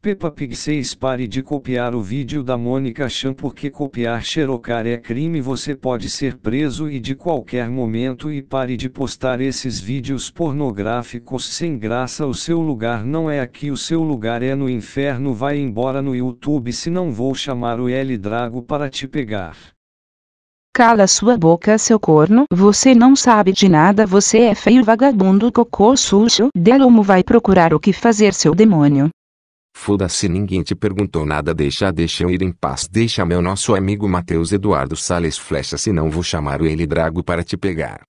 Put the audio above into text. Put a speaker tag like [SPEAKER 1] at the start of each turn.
[SPEAKER 1] Peppa Pig 6 Pare de copiar o vídeo da Mônica Chan porque copiar xerocar é crime você pode ser preso e de qualquer momento e pare de postar esses vídeos pornográficos sem graça o seu lugar não é aqui o seu lugar é no inferno vai embora no YouTube se não vou chamar o L Drago para te pegar.
[SPEAKER 2] Cala sua boca, seu corno. Você não sabe de nada, você é feio vagabundo cocô sujo. Delomo vai procurar o que fazer, seu demônio.
[SPEAKER 3] Foda-se ninguém te perguntou nada deixa deixa eu ir em paz deixa meu nosso amigo Matheus Eduardo Sales Flecha se não vou chamar ele Drago para te pegar.